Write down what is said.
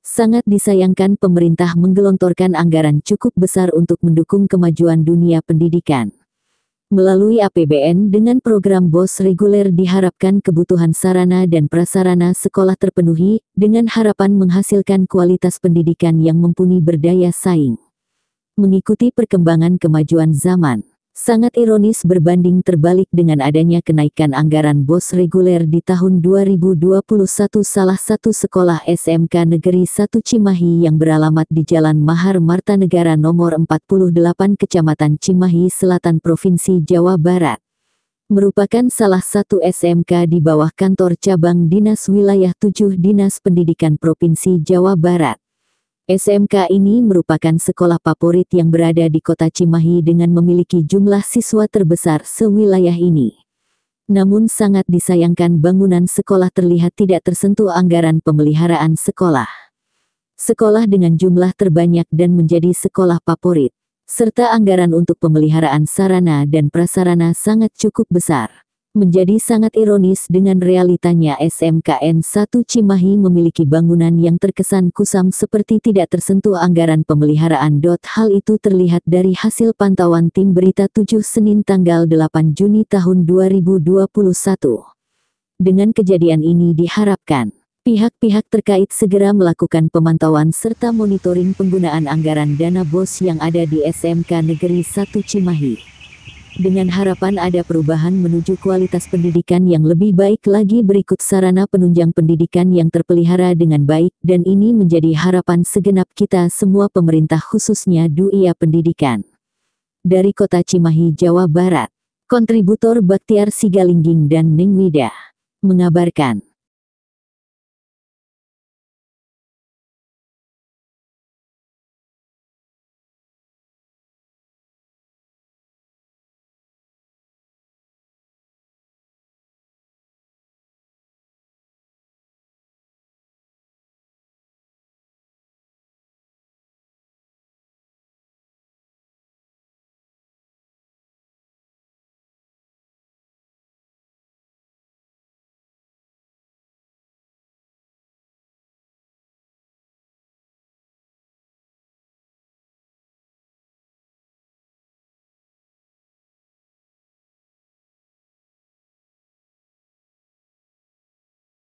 Sangat disayangkan pemerintah menggelontorkan anggaran cukup besar untuk mendukung kemajuan dunia pendidikan. Melalui APBN dengan program BOS reguler diharapkan kebutuhan sarana dan prasarana sekolah terpenuhi, dengan harapan menghasilkan kualitas pendidikan yang mumpuni berdaya saing. Mengikuti perkembangan kemajuan zaman. Sangat ironis berbanding terbalik dengan adanya kenaikan anggaran BOS reguler di tahun 2021 salah satu sekolah SMK Negeri 1 Cimahi yang beralamat di Jalan Mahar Marta Negara nomor 48 Kecamatan Cimahi Selatan Provinsi Jawa Barat. Merupakan salah satu SMK di bawah kantor cabang Dinas Wilayah 7 Dinas Pendidikan Provinsi Jawa Barat. SMK ini merupakan sekolah favorit yang berada di kota Cimahi dengan memiliki jumlah siswa terbesar sewilayah ini. Namun sangat disayangkan bangunan sekolah terlihat tidak tersentuh anggaran pemeliharaan sekolah. Sekolah dengan jumlah terbanyak dan menjadi sekolah favorit, serta anggaran untuk pemeliharaan sarana dan prasarana sangat cukup besar menjadi sangat ironis dengan realitanya SMKN 1 Cimahi memiliki bangunan yang terkesan kusam seperti tidak tersentuh anggaran pemeliharaan. Hal itu terlihat dari hasil pantauan tim berita 7 Senin tanggal 8 Juni tahun 2021. Dengan kejadian ini diharapkan pihak-pihak terkait segera melakukan pemantauan serta monitoring penggunaan anggaran dana BOS yang ada di SMK Negeri 1 Cimahi dengan harapan ada perubahan menuju kualitas pendidikan yang lebih baik lagi berikut sarana penunjang pendidikan yang terpelihara dengan baik dan ini menjadi harapan segenap kita semua pemerintah khususnya duia pendidikan. Dari kota Cimahi, Jawa Barat, kontributor Baktiar Sigalingging dan Ningwida mengabarkan.